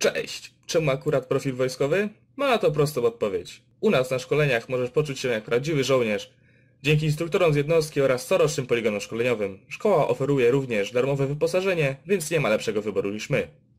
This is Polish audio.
Cześć! Czemu akurat profil wojskowy? Ma na to prostą odpowiedź. U nas na szkoleniach możesz poczuć się jak prawdziwy żołnierz. Dzięki instruktorom z jednostki oraz corocznym poligonom szkoleniowym, szkoła oferuje również darmowe wyposażenie, więc nie ma lepszego wyboru niż my.